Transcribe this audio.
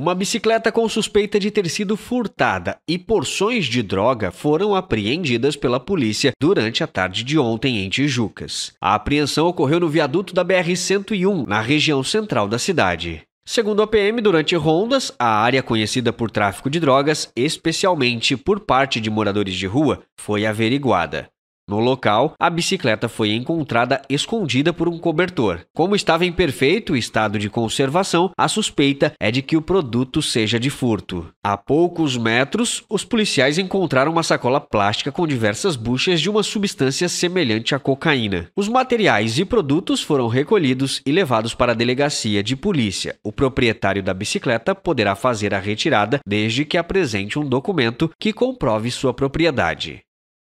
Uma bicicleta com suspeita de ter sido furtada e porções de droga foram apreendidas pela polícia durante a tarde de ontem em Tijucas. A apreensão ocorreu no viaduto da BR-101, na região central da cidade. Segundo a PM, durante rondas, a área conhecida por tráfico de drogas, especialmente por parte de moradores de rua, foi averiguada. No local, a bicicleta foi encontrada escondida por um cobertor. Como estava em perfeito estado de conservação, a suspeita é de que o produto seja de furto. A poucos metros, os policiais encontraram uma sacola plástica com diversas buchas de uma substância semelhante à cocaína. Os materiais e produtos foram recolhidos e levados para a delegacia de polícia. O proprietário da bicicleta poderá fazer a retirada desde que apresente um documento que comprove sua propriedade.